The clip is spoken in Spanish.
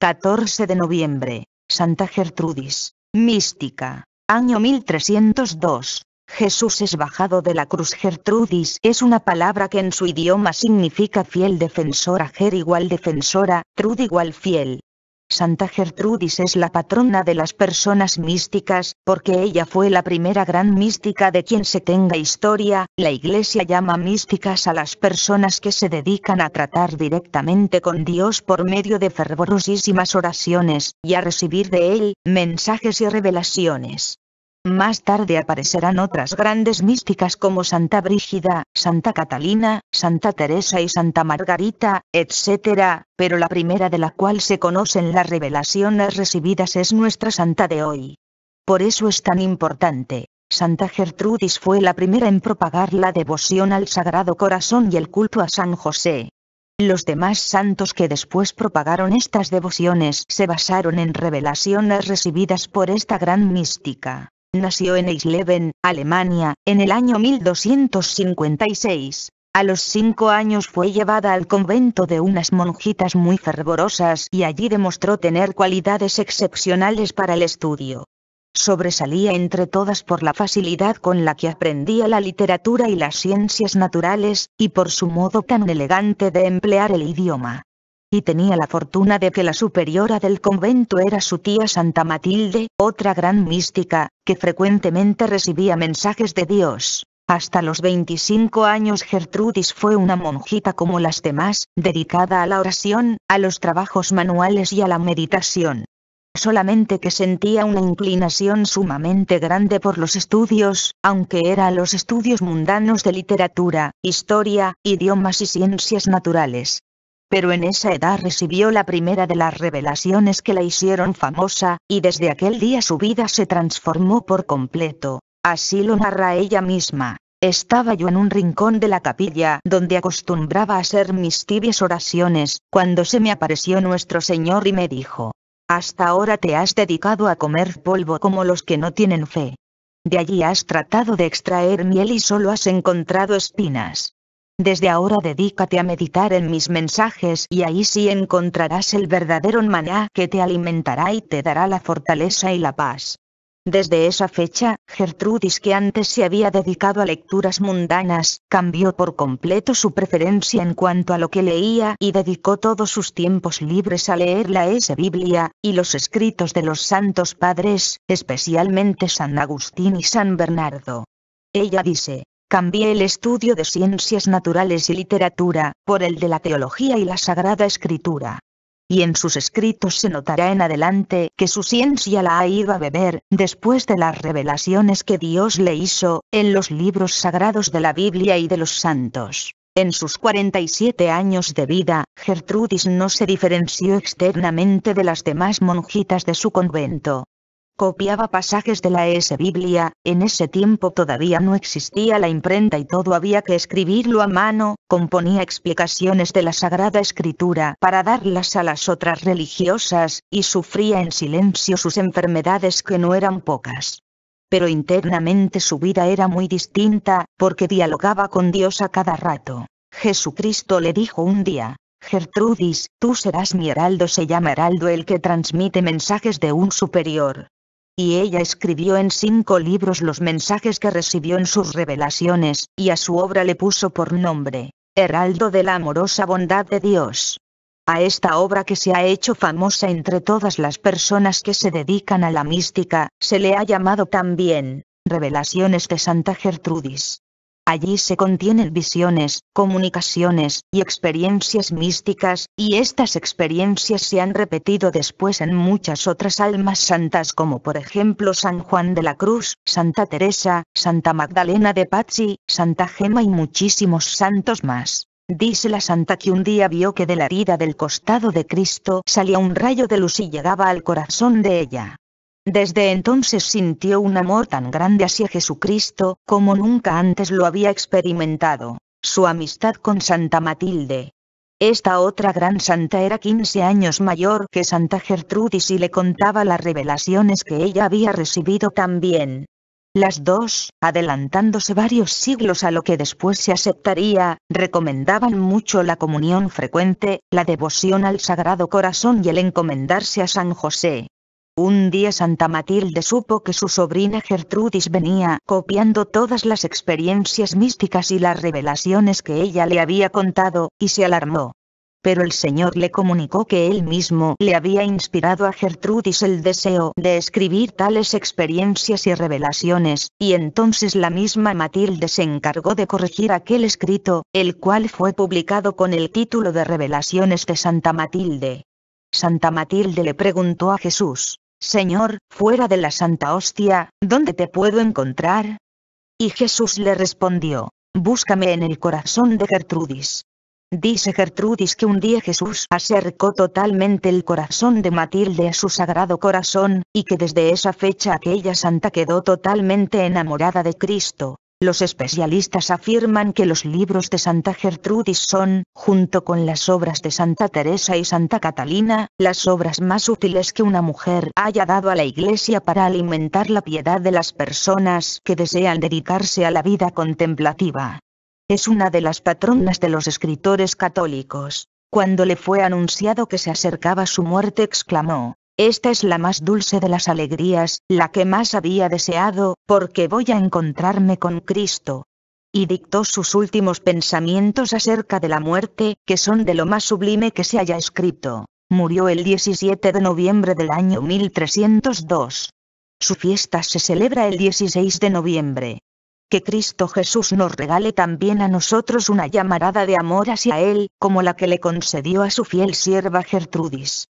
14 de noviembre, Santa Gertrudis, mística, año 1302. Jesús es bajado de la cruz. Gertrudis es una palabra que en su idioma significa fiel defensora. Ger igual defensora, Trud igual fiel. Santa Gertrudis es la patrona de las personas místicas, porque ella fue la primera gran mística de quien se tenga historia. La Iglesia llama místicas a las personas que se dedican a tratar directamente con Dios por medio de fervorosísimas oraciones, y a recibir de Él mensajes y revelaciones. Más tarde aparecerán otras grandes místicas como Santa Brígida, Santa Catalina, Santa Teresa y Santa Margarita, etc., pero la primera de la cual se conocen las revelaciones recibidas es nuestra Santa de hoy. Por eso es tan importante. Santa Gertrudis fue la primera en propagar la devoción al Sagrado Corazón y el culto a San José. Los demás santos que después propagaron estas devociones se basaron en revelaciones recibidas por esta gran mística. Nació en Eisleben, Alemania, en el año 1256. A los cinco años fue llevada al convento de unas monjitas muy fervorosas y allí demostró tener cualidades excepcionales para el estudio. Sobresalía entre todas por la facilidad con la que aprendía la literatura y las ciencias naturales, y por su modo tan elegante de emplear el idioma y tenía la fortuna de que la superiora del convento era su tía Santa Matilde, otra gran mística, que frecuentemente recibía mensajes de Dios. Hasta los 25 años Gertrudis fue una monjita como las demás, dedicada a la oración, a los trabajos manuales y a la meditación solamente que sentía una inclinación sumamente grande por los estudios, aunque era los estudios mundanos de literatura, historia, idiomas y ciencias naturales pero en esa edad recibió la primera de las revelaciones que la hicieron famosa, y desde aquel día su vida se transformó por completo. Así lo narra ella misma. Estaba yo en un rincón de la capilla donde acostumbraba a hacer mis tibias oraciones, cuando se me apareció nuestro Señor y me dijo, Hasta ahora te has dedicado a comer polvo como los que no tienen fe. De allí has tratado de extraer miel y solo has encontrado espinas. Desde ahora dedícate a meditar en mis mensajes y ahí sí encontrarás el verdadero maná que te alimentará y te dará la fortaleza y la paz. Desde esa fecha, Gertrudis que antes se había dedicado a lecturas mundanas, cambió por completo su preferencia en cuanto a lo que leía y dedicó todos sus tiempos libres a leer la S Biblia, y los escritos de los santos padres, especialmente San Agustín y San Bernardo. Ella dice, Cambié el estudio de ciencias naturales y literatura, por el de la teología y la sagrada escritura. Y en sus escritos se notará en adelante que su ciencia la ha ido a beber, después de las revelaciones que Dios le hizo, en los libros sagrados de la Biblia y de los santos. En sus 47 años de vida, Gertrudis no se diferenció externamente de las demás monjitas de su convento, copiaba pasajes de la e S Biblia, en ese tiempo todavía no existía la imprenta y todo había que escribirlo a mano, componía explicaciones de la Sagrada Escritura para darlas a las otras religiosas, y sufría en silencio sus enfermedades que no eran pocas. Pero internamente su vida era muy distinta, porque dialogaba con Dios a cada rato. Jesucristo le dijo un día, Gertrudis, tú serás mi heraldo, se llama heraldo el que transmite mensajes de un superior, y ella escribió en cinco libros los mensajes que recibió en sus revelaciones, y a su obra le puso por nombre, Heraldo de la amorosa bondad de Dios. A esta obra que se ha hecho famosa entre todas las personas que se dedican a la mística, se le ha llamado también, Revelaciones de Santa Gertrudis. Allí se contienen visiones, comunicaciones y experiencias místicas, y estas experiencias se han repetido después en muchas otras almas santas como por ejemplo San Juan de la Cruz, Santa Teresa, Santa Magdalena de Pazzi, Santa Gema y muchísimos santos más. Dice la santa que un día vio que de la herida del costado de Cristo salía un rayo de luz y llegaba al corazón de ella. Desde entonces sintió un amor tan grande hacia Jesucristo, como nunca antes lo había experimentado. Su amistad con Santa Matilde. Esta otra gran santa era 15 años mayor que Santa Gertrudis y le contaba las revelaciones que ella había recibido también. Las dos, adelantándose varios siglos a lo que después se aceptaría, recomendaban mucho la comunión frecuente, la devoción al Sagrado Corazón y el encomendarse a San José. Un día Santa Matilde supo que su sobrina Gertrudis venía copiando todas las experiencias místicas y las revelaciones que ella le había contado, y se alarmó. Pero el Señor le comunicó que él mismo le había inspirado a Gertrudis el deseo de escribir tales experiencias y revelaciones, y entonces la misma Matilde se encargó de corregir aquel escrito, el cual fue publicado con el título de Revelaciones de Santa Matilde. Santa Matilde le preguntó a Jesús, Señor, fuera de la Santa Hostia, ¿dónde te puedo encontrar? Y Jesús le respondió, búscame en el corazón de Gertrudis. Dice Gertrudis que un día Jesús acercó totalmente el corazón de Matilde a su sagrado corazón, y que desde esa fecha aquella santa quedó totalmente enamorada de Cristo. Los especialistas afirman que los libros de Santa Gertrudis son, junto con las obras de Santa Teresa y Santa Catalina, las obras más útiles que una mujer haya dado a la Iglesia para alimentar la piedad de las personas que desean dedicarse a la vida contemplativa. Es una de las patronas de los escritores católicos. Cuando le fue anunciado que se acercaba su muerte exclamó, esta es la más dulce de las alegrías, la que más había deseado, porque voy a encontrarme con Cristo. Y dictó sus últimos pensamientos acerca de la muerte, que son de lo más sublime que se haya escrito. Murió el 17 de noviembre del año 1302. Su fiesta se celebra el 16 de noviembre. Que Cristo Jesús nos regale también a nosotros una llamarada de amor hacia Él, como la que le concedió a su fiel sierva Gertrudis.